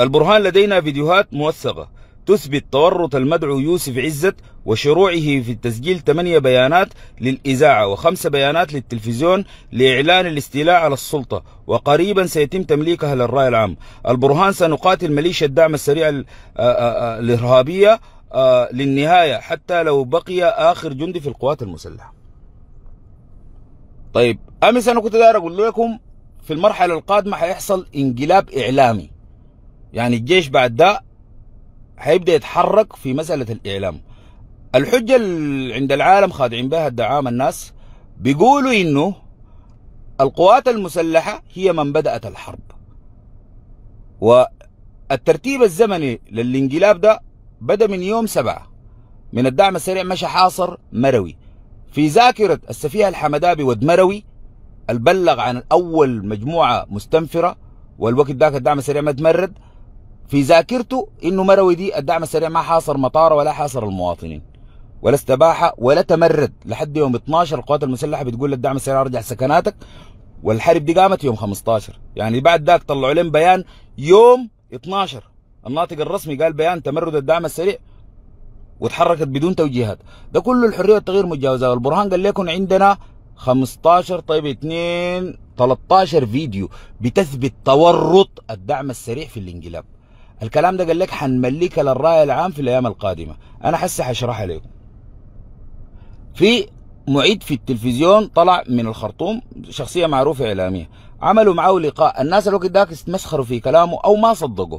البرهان لدينا فيديوهات موثقة تثبت تورط المدعو يوسف عزت وشروعه في التسجيل 8 بيانات للإذاعة وخمسة بيانات للتلفزيون لإعلان الاستيلاء على السلطة وقريبا سيتم تمليكها للرأي العام البرهان سنقاتل مليشيا الدعم السريع آه، آه، آه، الإرهابية للنهاية حتى لو بقي آخر جندي في القوات المسلحة طيب أمس أنا كنت داير أقول لكم في المرحلة القادمة حيحصل انقلاب إعلامي يعني الجيش بعد ده هيبدا يتحرك في مساله الاعلام الحجه اللي عند العالم خادعين بها الدعام الناس بيقولوا انه القوات المسلحه هي من بدات الحرب والترتيب الزمني للانقلاب ده بدا من يوم سبعة من الدعم السريع مشى حاصر مروي في ذاكرة السفيه الحمدابي ود مروي البلغ عن أول مجموعة مستنفرة والوقت ذاك الدعم السريع ما تمرد في ذاكرته انه مروي دي الدعم السريع ما حاصر مطار ولا حاصر المواطنين ولا استباحة ولا تمرد لحد يوم 12 القوات المسلحه بتقول للدعم السريع ارجع سكناتك والحرب دي قامت يوم 15 يعني بعد ذاك طلعوا لهم بيان يوم 12 الناطق الرسمي قال بيان تمرد الدعم السريع وتحركت بدون توجيهات ده كله الحريه والتغيير متجاوزة والبرهان قال لكم عندنا 15 طيب 2 13 فيديو بتثبت تورط الدعم السريع في الانقلاب الكلام ده قال لك حنمليك للرأي العام في الأيام القادمة أنا حسي حشرحها لكم في معيد في التلفزيون طلع من الخرطوم شخصية معروفة إعلامية عملوا معه لقاء الناس الوقت داك استمسخروا في كلامه أو ما صدقوا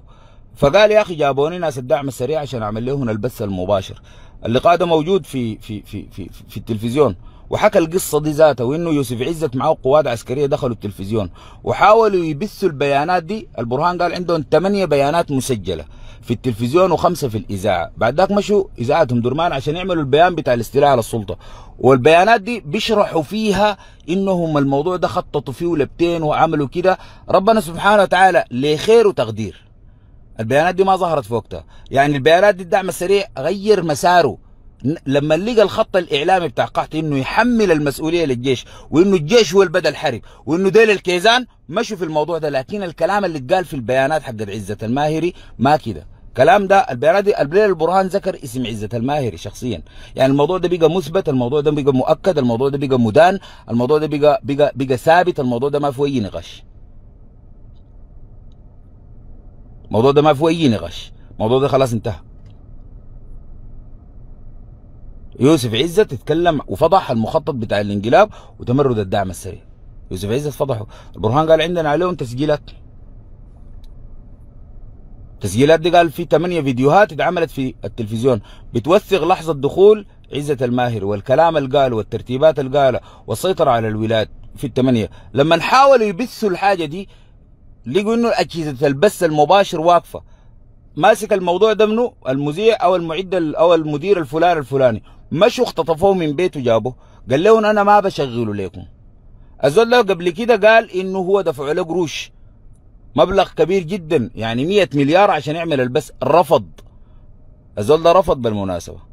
فقال يا أخي جابوني ناس الدعم السريع عشان أعمل لهم البث المباشر اللقاء ده موجود في في في في, في التلفزيون وحكى القصة دي ذاته وإنه يوسف عزت معه قوات عسكرية دخلوا التلفزيون وحاولوا يبثوا البيانات دي البرهان قال عندهم ثمانية بيانات مسجلة في التلفزيون وخمسة في الإذاعة بعد ذاك مشوا إذاعتهم درمان عشان يعملوا البيان بتاع الاستيلاء على السلطة والبيانات دي بيشرحوا فيها إنهم الموضوع ده خططوا فيه لبتين وعملوا كده ربنا سبحانه وتعالى لخير وتقدير البيانات دي ما ظهرت في وقتها يعني البيانات دي الدعم السريع غير مساره لما لقى الخط الاعلامي بتاع قحط انه يحمل المسؤوليه للجيش وانه الجيش هو اللي بدا الحرب وانه ديل الكيزان مشوا في الموضوع ده لكن الكلام اللي اتقال في البيانات حقت عزه الماهري ما كده الكلام ده البيانات دي البليل البرهان ذكر اسم عزة الماهري شخصيا يعني الموضوع ده بقى مثبت الموضوع ده بقى مؤكد الموضوع ده بقى مدان الموضوع ده بقى بقى بقى ثابت الموضوع ده ما فيه اي نقاش الموضوع ده ما فيه اي نقاش الموضوع ده خلاص انتهى يوسف عزت تتكلم وفضح المخطط بتاع الانقلاب وتمرد الدعم السريع يوسف عزت فضحه البرهان قال عندنا عليهم تسجيلات تسجيلات دي قال في 8 فيديوهات اتعملت في التلفزيون بتوثق لحظة دخول عزة الماهر والكلام اللي قاله والترتيبات اللي قاله والسيطرة على الولاد في الثمانية لما حاولوا يبثوا الحاجة دي لقوا انه اجهزة البث المباشر واقفة ماسك الموضوع ده منه المذيع او المعد او المدير الفلاني الفلاني مشوا اختطفوه من بيته جابوه قال لهم انا ما بشغله لكم الزول ده قبل كده قال انه هو دفعوا له قروش مبلغ كبير جدا يعني 100 مليار عشان يعمل البث رفض الزول ده رفض بالمناسبه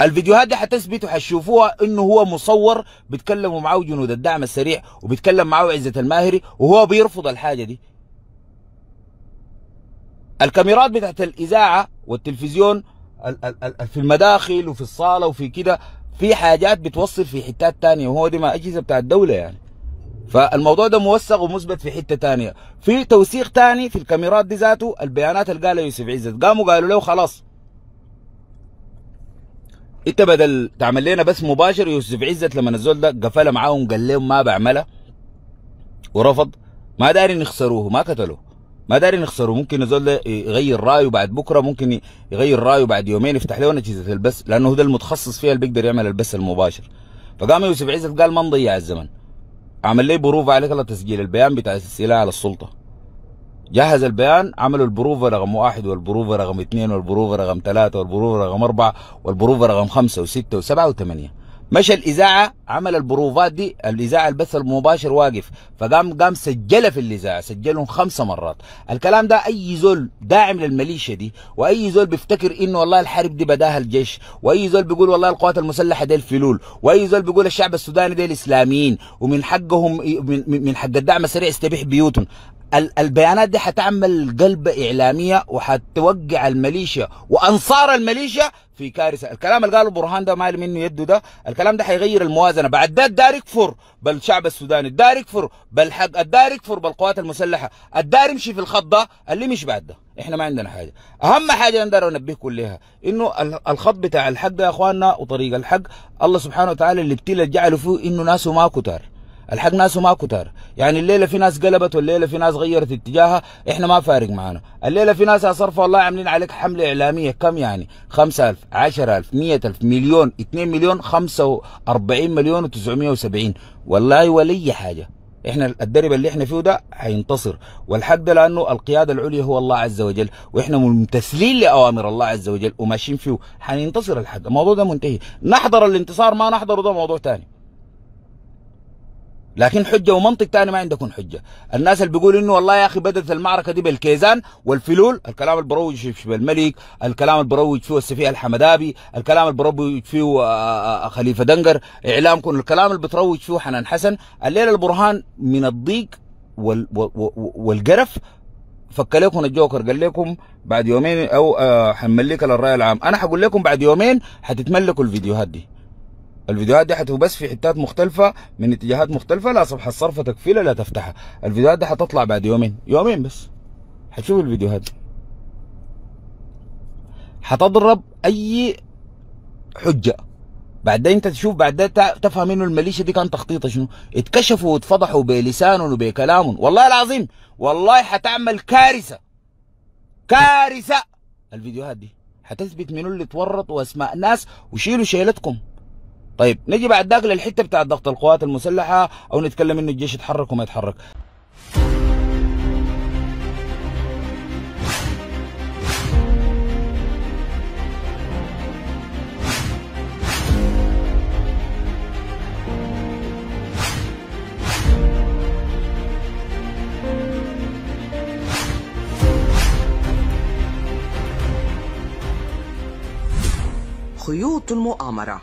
الفيديوهات دي حتثبت وحتشوفوها انه هو مصور بيتكلموا معاه جنود الدعم السريع وبيتكلم معاه عزه الماهري وهو بيرفض الحاجه دي الكاميرات بتاعت الاذاعه والتلفزيون في المداخل وفي الصاله وفي كده في حاجات بتوصل في حتات تانية وهو دي ما اجهزه بتاع الدوله يعني فالموضوع ده موثق ومثبت في حته تانية في توثيق تاني في الكاميرات دي ذاته البيانات اللي قالها يوسف عزت قاموا قالوا له خلاص انت بدل تعمل لنا بس مباشر يوسف عزت لما الزول ده قفل معاهم قال لهم ما بعملها ورفض ما داري يخسروه ما قتلوه ما داري نخسره ممكن يظل يغير رايه بعد بكره ممكن يغير رايه بعد يومين يفتح لنا اجهزه البث لانه ده المتخصص فيها اللي بيقدر يعمل البث المباشر فقام يوسف عزت قال ما نضيع الزمن عمل لي بروفة عليك الله تسجيل البيان بتاع الاستيلاء على السلطة جهز البيان عملوا البروفة رقم واحد والبروفة رقم اثنين والبروفة رقم ثلاثة والبروفة رقم أربعة والبروفة رقم خمسة وستة وسبعة وثمانية مشى الاذاعه عمل البروفات دي الاذاعه البث المباشر واقف فقام قام سجلها في الاذاعه سجلهم خمسه مرات الكلام ده اي زول داعم للميليشيا دي واي زول بيفتكر انه والله الحرب دي بداها الجيش واي زول بيقول والله القوات المسلحه دي الفلول واي زول بيقول الشعب السوداني دي الاسلاميين ومن حقهم من حق الدعم السريع استبيح بيوتهم البيانات دي حتعمل قلب إعلامية وحتوقع الميليشيا وأنصار الميليشيا في كارثه الكلام اللي قاله برهان ده مال منه يده ده الكلام ده حيغير الموازنه بعد ده الدار يكفر بالشعب السوداني الدار يكفر بالحق الدار يكفر بالقوات المسلحه الدار يمشي في الخط ده اللي مش بعد ده احنا ما عندنا حاجه اهم حاجه نقدر انبهكم كلها انه الخط بتاع الحق ده يا اخواننا وطريق الحق الله سبحانه وتعالى اللي ابتلى جعله فيه انه ناسه ما كتار الحق ناس وما كتار يعني الليله في ناس قلبت والليله في ناس غيرت اتجاهها احنا ما فارق معانا الليله في ناس صرف والله عاملين عليك حمله اعلاميه كم يعني 5000 10000 100000 مليون 2 مليون 45 مليون و970 والله ولي حاجه احنا الدرب اللي احنا فيه ده هينتصر والحق ده لانه القياده العليا هو الله عز وجل واحنا ممتثلين لاوامر الله عز وجل وماشيين فيه حننتصر الحق الموضوع ده منتهي نحضر الانتصار ما نحضره ده موضوع ثاني لكن حجة ومنطق ثاني ما عندكم حجة الناس اللي بيقولوا انه والله يا اخي بدت المعركة دي بالكيزان والفلول الكلام اللي بروج فيه الملك الكلام اللي بروج فيه السفيه الحمدابي الكلام اللي بروج فيه آه، آه، آه، خليفة دنقر اعلامكم الكلام اللي بتروج فيه حنان حسن الليلة البرهان من الضيق وال... والقرف فك لكم الجوكر قال لكم بعد يومين او حملك للرأي العام انا حقول لكم بعد يومين حتتملكوا الفيديوهات دي الفيديوهات دي بس في حتات مختلفه من اتجاهات مختلفه لا صفحه الصرفة تكفيله لا تفتحها الفيديوهات دي هتطلع بعد يومين يومين بس هتشوف الفيديوهات دي هتضرب اي حجه بعدين انت تشوف بعدين تفهم انه الميليشيا دي كان تخطيطها شنو اتكشفوا واتفضحوا بلسانهم وبكلامهم والله العظيم والله حتعمل كارثه كارثه الفيديوهات دي حتثبت منو اللي تورط واسماء ناس وشيلوا شيلتكم طيب نجي بعد ذاك للحته بتاع ضغط القوات المسلحه او نتكلم انه الجيش يتحرك وما يتحرك خيوط المؤامره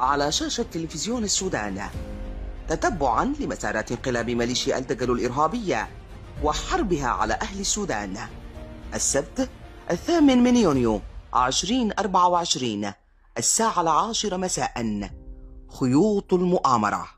على شاشة تلفزيون السودان تتبعا لمسارات انقلاب ميليشيا الدجل الإرهابية وحربها على أهل السودان السبت الثامن من يونيو عشرين أربعة وعشرين الساعة العاشرة مساء خيوط المؤامرة